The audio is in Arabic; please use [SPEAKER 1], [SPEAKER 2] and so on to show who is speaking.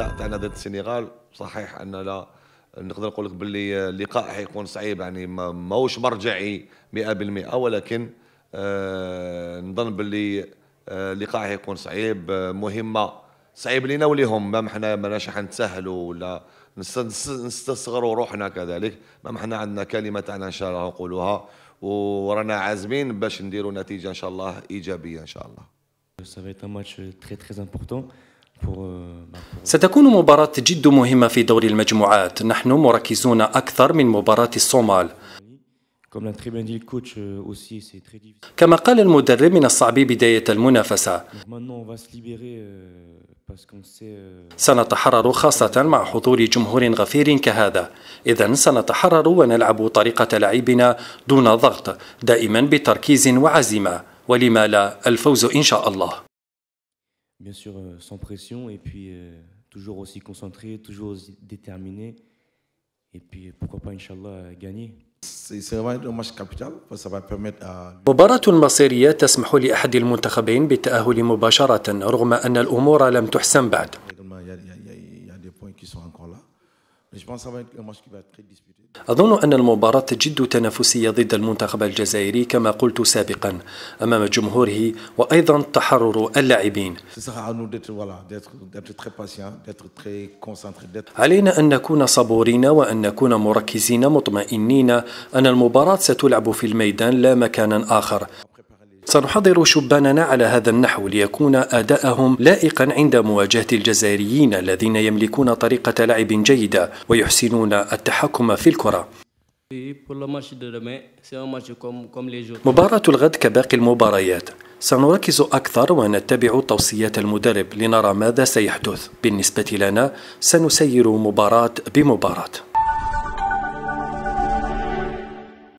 [SPEAKER 1] اللقاء تاعنا ضد السنغال صحيح ان لا نقدر نقول لك باللي اللقاء حيكون صعيب يعني ماهوش مرجعي 100% ولكن آه نظن باللي آه، اللقاء آه حيكون صعيب آه مهمه صعيب لينا وليهم ما حنا ماناش حنتسهلوا ولا نستصغروا روحنا كذلك ما حنا عندنا كلمه تاعنا ان شاء الله نقولوها ورانا عازمين باش نديروا نتيجه ان شاء الله ايجابيه ان شاء الله Ça va être un match
[SPEAKER 2] très très important pour, euh, ستكون مباراة جد مهمة في دور المجموعات نحن مركزون أكثر من مباراة الصومال euh, كما قال المدرب من الصعب بداية المنافسة euh,
[SPEAKER 3] euh,
[SPEAKER 2] سنتحرر خاصة مع حضور جمهور غفير كهذا إذا سنتحرر ونلعب طريقة لعبنا دون ضغط دائما بتركيز وعزيمة ولما لا الفوز إن شاء الله
[SPEAKER 3] bien sûr euh, sans pression et puis euh, toujours aussi concentré, toujours déterminé. Et puis pourquoi pas, Inch'Allah, gagner.
[SPEAKER 2] مباراة مصيرية تسمح لأحد المنتخبين بالتأهل مباشرة رغم أن الأمور لم تحسم بعد. أظن أن المباراة جد تنافسية ضد المنتخب الجزائري كما قلت سابقا أمام جمهوره وأيضا تحرر اللاعبين علينا أن نكون صبورين وأن نكون مركزين مطمئنين أن المباراة ستلعب في الميدان لا مكان آخر سنحضر شباننا على هذا النحو ليكون أداءهم لائقا عند مواجهة الجزائريين الذين يملكون طريقة لعب جيدة ويحسنون التحكم في الكرة مباراة الغد كباقي المباريات سنركز أكثر ونتبع توصيات المدرب لنرى ماذا سيحدث بالنسبة لنا سنسير مباراة بمباراة